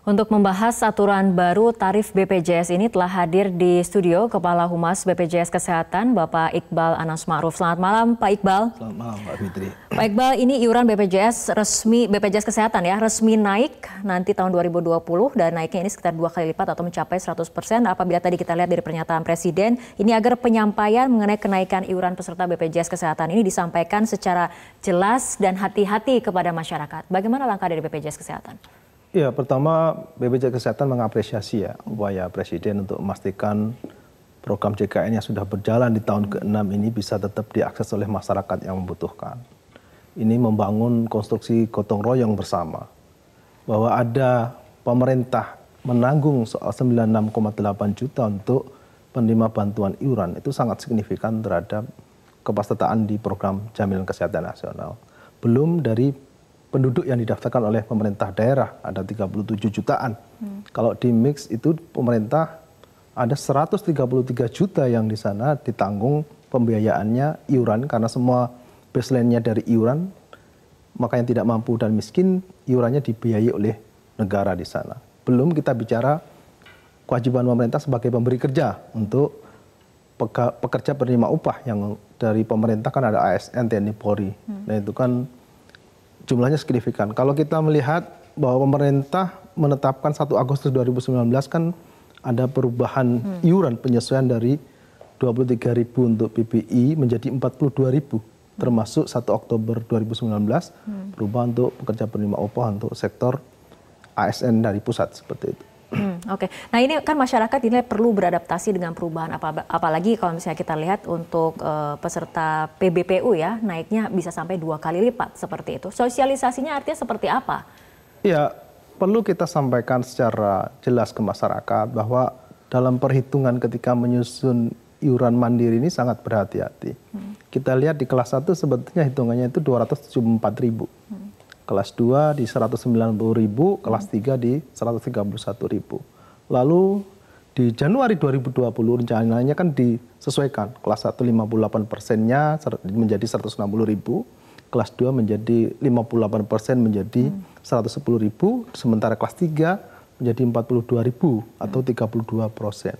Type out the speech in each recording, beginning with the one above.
Untuk membahas aturan baru tarif BPJS ini telah hadir di studio Kepala Humas BPJS Kesehatan Bapak Iqbal Anas Ma'ruf. Selamat malam Pak Iqbal. Selamat malam Pak Fitri. Pak Iqbal, ini iuran BPJS resmi BPJS Kesehatan ya, resmi naik nanti tahun 2020 dan naiknya ini sekitar dua kali lipat atau mencapai 100% apabila tadi kita lihat dari pernyataan Presiden, ini agar penyampaian mengenai kenaikan iuran peserta BPJS Kesehatan ini disampaikan secara jelas dan hati-hati kepada masyarakat. Bagaimana langkah dari BPJS Kesehatan? Ya, pertama BPJS Kesehatan mengapresiasi ya upaya Presiden untuk memastikan program JKN yang sudah berjalan di tahun ke-6 ini bisa tetap diakses oleh masyarakat yang membutuhkan. Ini membangun konstruksi gotong royong bersama. Bahwa ada pemerintah menanggung soal 96,8 juta untuk penerima bantuan iuran itu sangat signifikan terhadap kepesertaan di program jaminan kesehatan nasional. Belum dari penduduk yang didaftarkan oleh pemerintah daerah ada 37 jutaan. Hmm. Kalau di mix itu pemerintah ada 133 juta yang di sana ditanggung pembiayaannya iuran karena semua baseline-nya dari iuran maka yang tidak mampu dan miskin iurannya dibiayai oleh negara di sana. Belum kita bicara kewajiban pemerintah sebagai pemberi kerja untuk pekerja penerima upah yang dari pemerintah kan ada ASN TNI Polri. Hmm. Nah itu kan jumlahnya signifikan. Kalau kita melihat bahwa pemerintah menetapkan 1 Agustus 2019 kan ada perubahan hmm. iuran penyesuaian dari 23.000 untuk PPI menjadi 42.000 termasuk 1 Oktober 2019 hmm. berubah untuk pekerja penerima upah untuk sektor ASN dari pusat seperti itu. Hmm, oke, okay. nah ini kan masyarakat ini perlu beradaptasi dengan perubahan, apalagi kalau misalnya kita lihat untuk uh, peserta PBPU ya naiknya bisa sampai dua kali lipat seperti itu. Sosialisasinya artinya seperti apa? Ya perlu kita sampaikan secara jelas ke masyarakat bahwa dalam perhitungan ketika menyusun iuran mandiri ini sangat berhati-hati. Hmm. Kita lihat di kelas 1 sebetulnya hitungannya itu 274 ribu. Hmm kelas 2 di 190.000, kelas 3 di 131.000. Lalu di Januari 2020 rencananya kan disesuaikan kelas 1 58 persennya menjadi 160 ribu kelas 2 menjadi 58 persen menjadi 110 ribu sementara kelas 3 menjadi 42 ribu atau 32 persen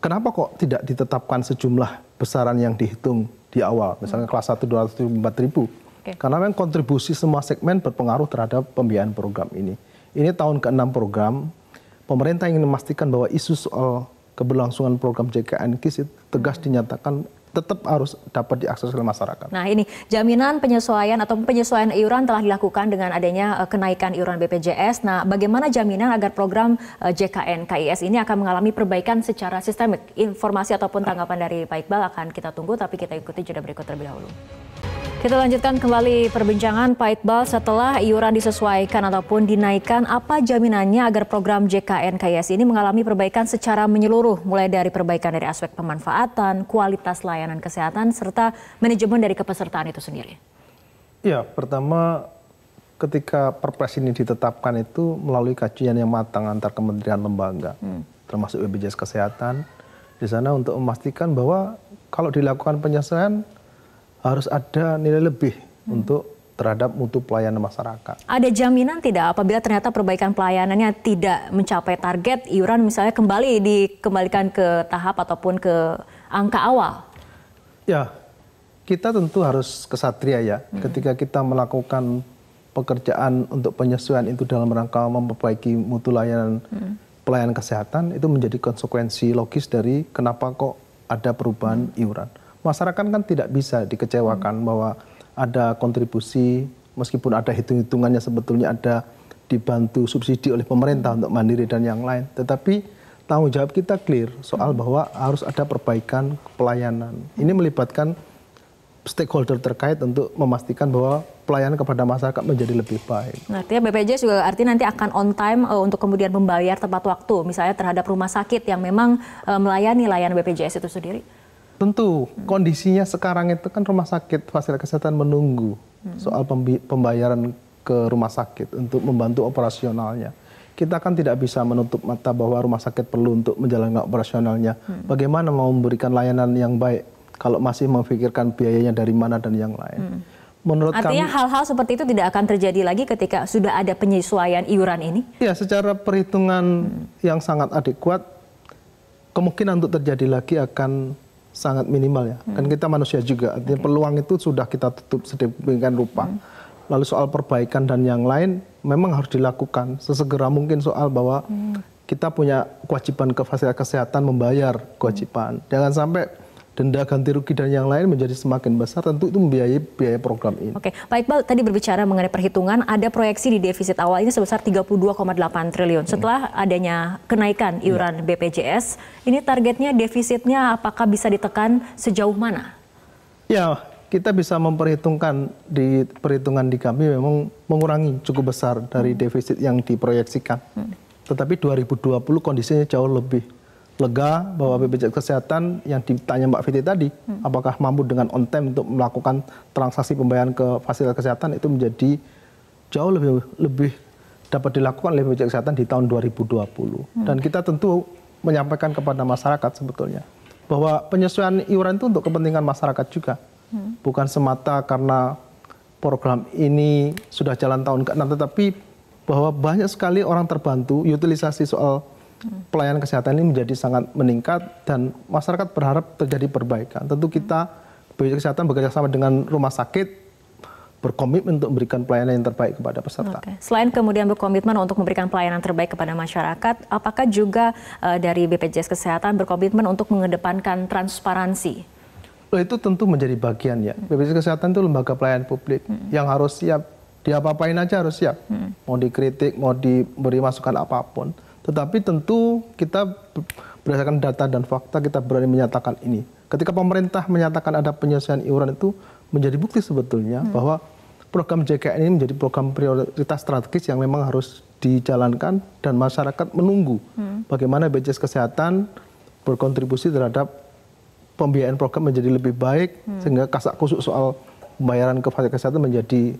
kenapa kok tidak ditetapkan sejumlah besaran yang dihitung di awal misalnya kelas 1 274 ribu karena memang kontribusi semua segmen berpengaruh terhadap pembiayaan program ini. Ini tahun ke-6 program, pemerintah ingin memastikan bahwa isu soal keberlangsungan program JKN KIS tegas dinyatakan tetap harus dapat diakses oleh masyarakat. Nah ini jaminan penyesuaian atau penyesuaian iuran telah dilakukan dengan adanya eh, kenaikan iuran BPJS. Nah bagaimana jaminan agar program eh, JKN KIS ini akan mengalami perbaikan secara sistemik? Informasi ataupun tanggapan dari Pak Iqbal akan kita tunggu tapi kita ikuti jeda berikut terlebih dahulu. Kita lanjutkan kembali perbincangan Pak Iqbal setelah iuran disesuaikan ataupun dinaikkan apa jaminannya agar program JKN KIS ini mengalami perbaikan secara menyeluruh mulai dari perbaikan dari aspek pemanfaatan, kualitas layanan kesehatan serta manajemen dari kepesertaan itu sendiri. Ya, pertama ketika Perpres ini ditetapkan itu melalui kajian yang matang antar kementerian lembaga hmm. termasuk BPJS Kesehatan di sana untuk memastikan bahwa kalau dilakukan penyesuaian harus ada nilai lebih hmm. untuk terhadap mutu pelayanan masyarakat. Ada jaminan tidak apabila ternyata perbaikan pelayanannya tidak mencapai target iuran misalnya kembali dikembalikan ke tahap ataupun ke angka awal? Ya, kita tentu harus kesatria ya. Hmm. Ketika kita melakukan pekerjaan untuk penyesuaian itu dalam rangka memperbaiki mutu layanan hmm. pelayanan kesehatan itu menjadi konsekuensi logis dari kenapa kok ada perubahan hmm. iuran masyarakat kan tidak bisa dikecewakan hmm. bahwa ada kontribusi meskipun ada hitung-hitungannya sebetulnya ada dibantu subsidi oleh pemerintah hmm. untuk mandiri dan yang lain tetapi tanggung jawab kita clear soal hmm. bahwa harus ada perbaikan pelayanan hmm. ini melibatkan stakeholder terkait untuk memastikan bahwa pelayanan kepada masyarakat menjadi lebih baik. Nah, artinya BPJS juga artinya nanti akan on time uh, untuk kemudian membayar tepat waktu misalnya terhadap rumah sakit yang memang uh, melayani layanan BPJS itu sendiri. Tentu, kondisinya sekarang itu kan rumah sakit, fasilitas kesehatan menunggu soal pembayaran ke rumah sakit untuk membantu operasionalnya. Kita kan tidak bisa menutup mata bahwa rumah sakit perlu untuk menjalankan operasionalnya. Bagaimana mau memberikan layanan yang baik kalau masih memikirkan biayanya dari mana dan yang lain. Hmm. Menurut Artinya hal-hal seperti itu tidak akan terjadi lagi ketika sudah ada penyesuaian iuran ini? Ya, secara perhitungan hmm. yang sangat adekuat, kemungkinan untuk terjadi lagi akan sangat minimal ya. Kan hmm. Kan kita manusia juga, artinya okay. peluang itu sudah kita tutup sedemikian rupa. Hmm. Lalu soal perbaikan dan yang lain memang harus dilakukan sesegera mungkin soal bahwa hmm. kita punya kewajiban ke fasilitas kesehatan membayar kewajiban. Hmm. Jangan sampai denda ganti rugi dan yang lain menjadi semakin besar tentu itu membiayai biaya program ini. Oke, Pak Iqbal tadi berbicara mengenai perhitungan ada proyeksi di defisit awal ini sebesar 32,8 triliun. Setelah adanya kenaikan iuran ya. BPJS, ini targetnya defisitnya apakah bisa ditekan sejauh mana? Ya, kita bisa memperhitungkan di perhitungan di kami memang mengurangi cukup besar dari hmm. defisit yang diproyeksikan. Hmm. Tetapi 2020 kondisinya jauh lebih lega bahwa BPJS Kesehatan yang ditanya Mbak Fitri tadi, hmm. apakah mampu dengan on time untuk melakukan transaksi pembayaran ke fasilitas kesehatan itu menjadi jauh lebih lebih dapat dilakukan oleh BPJS Kesehatan di tahun 2020. Hmm. Dan kita tentu menyampaikan kepada masyarakat sebetulnya bahwa penyesuaian iuran itu untuk kepentingan masyarakat juga. Hmm. Bukan semata karena program ini sudah jalan tahun ke-6 tetapi bahwa banyak sekali orang terbantu utilisasi soal pelayanan kesehatan ini menjadi sangat meningkat dan masyarakat berharap terjadi perbaikan. Tentu kita BPJS Kesehatan bekerja sama dengan rumah sakit berkomitmen untuk memberikan pelayanan yang terbaik kepada peserta. Oke. Selain kemudian berkomitmen untuk memberikan pelayanan terbaik kepada masyarakat, apakah juga uh, dari BPJS Kesehatan berkomitmen untuk mengedepankan transparansi? Loh, itu tentu menjadi bagian ya. Hmm. BPJS Kesehatan itu lembaga pelayanan publik hmm. yang harus siap diapa-apain aja harus siap. Hmm. Mau dikritik, mau diberi masukan apapun. Tetapi tentu kita berdasarkan data dan fakta kita berani menyatakan ini. Ketika pemerintah menyatakan ada penyelesaian iuran itu menjadi bukti sebetulnya hmm. bahwa program JKN ini menjadi program prioritas strategis yang memang harus dijalankan dan masyarakat menunggu hmm. bagaimana BPJS Kesehatan berkontribusi terhadap pembiayaan program menjadi lebih baik hmm. sehingga kasak kusuk soal pembayaran ke fasilitas kesehatan menjadi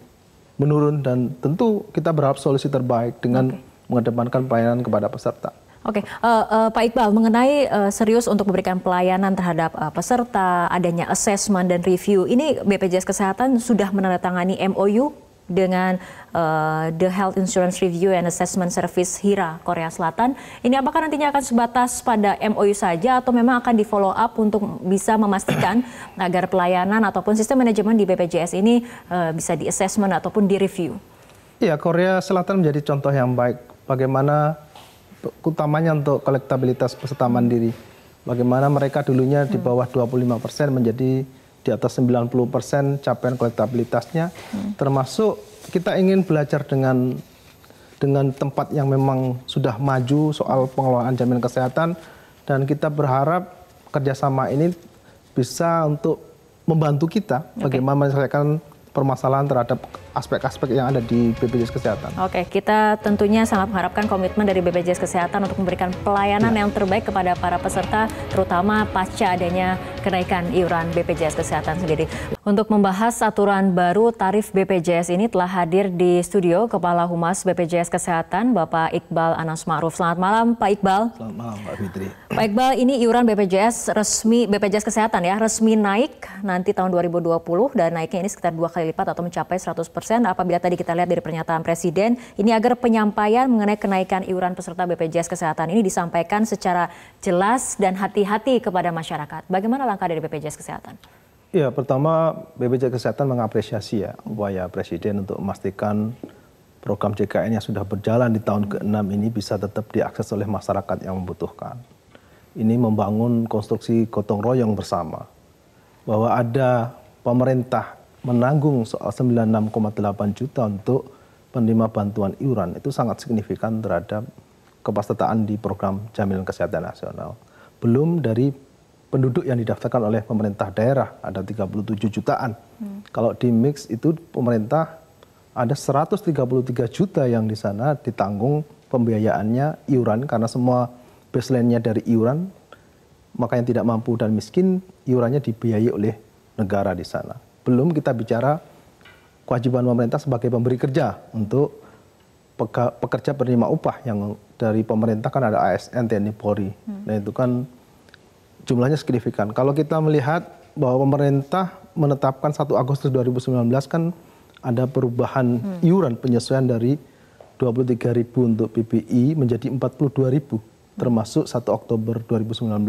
menurun dan tentu kita berharap solusi terbaik dengan okay mengedepankan pelayanan kepada peserta. Oke, okay. uh, eh, uh, eh, Pak Iqbal, mengenai uh, serius untuk memberikan pelayanan terhadap uh, peserta, adanya assessment dan review, ini BPJS Kesehatan sudah menandatangani MOU dengan uh, The Health Insurance Review and Assessment Service HIRA Korea Selatan. Ini apakah nantinya akan sebatas pada MOU saja atau memang akan di follow up untuk bisa memastikan agar pelayanan ataupun sistem manajemen di BPJS ini uh, bisa di assessment ataupun di review? Ya, Korea Selatan menjadi contoh yang baik bagaimana utamanya untuk kolektabilitas peserta mandiri. Bagaimana mereka dulunya di bawah 25 persen menjadi di atas 90 persen capaian kolektabilitasnya. Termasuk kita ingin belajar dengan dengan tempat yang memang sudah maju soal pengelolaan jaminan kesehatan dan kita berharap kerjasama ini bisa untuk membantu kita bagaimana menyelesaikan permasalahan terhadap aspek-aspek yang ada di BPJS Kesehatan. Oke, kita tentunya sangat mengharapkan komitmen dari BPJS Kesehatan untuk memberikan pelayanan ya. yang terbaik kepada para peserta, terutama pasca adanya kenaikan iuran BPJS Kesehatan sendiri. Untuk membahas aturan baru tarif BPJS ini telah hadir di studio Kepala Humas BPJS Kesehatan, Bapak Iqbal Anas Ma'ruf. Selamat malam, Pak Iqbal. Selamat malam, Pak Fitri. Pak Iqbal, ini iuran BPJS resmi, BPJS Kesehatan ya, resmi naik nanti tahun 2020 dan naiknya ini sekitar dua kali lipat atau mencapai 100 persen persen. Apabila tadi kita lihat dari pernyataan Presiden, ini agar penyampaian mengenai kenaikan iuran peserta BPJS Kesehatan ini disampaikan secara jelas dan hati-hati kepada masyarakat. Bagaimana langkah dari BPJS Kesehatan? Ya, pertama BPJS Kesehatan mengapresiasi ya upaya Presiden untuk memastikan program JKN yang sudah berjalan di tahun ke-6 ini bisa tetap diakses oleh masyarakat yang membutuhkan. Ini membangun konstruksi gotong royong bersama. Bahwa ada pemerintah menanggung soal 96,8 juta untuk penerima bantuan iuran itu sangat signifikan terhadap kepastataan di program jaminan kesehatan nasional. Belum dari penduduk yang didaftarkan oleh pemerintah daerah ada 37 jutaan. Hmm. Kalau di mix itu pemerintah ada 133 juta yang di sana ditanggung pembiayaannya iuran karena semua baseline-nya dari iuran maka yang tidak mampu dan miskin iurannya dibiayai oleh negara di sana. Belum kita bicara kewajiban pemerintah sebagai pemberi kerja untuk pekerja penerima upah yang dari pemerintah kan ada ASN, TNI, Polri. Hmm. Nah itu kan jumlahnya signifikan. Kalau kita melihat bahwa pemerintah menetapkan 1 Agustus 2019 kan ada perubahan hmm. iuran penyesuaian dari 23.000 untuk PPI menjadi 42.000 termasuk 1 Oktober 2019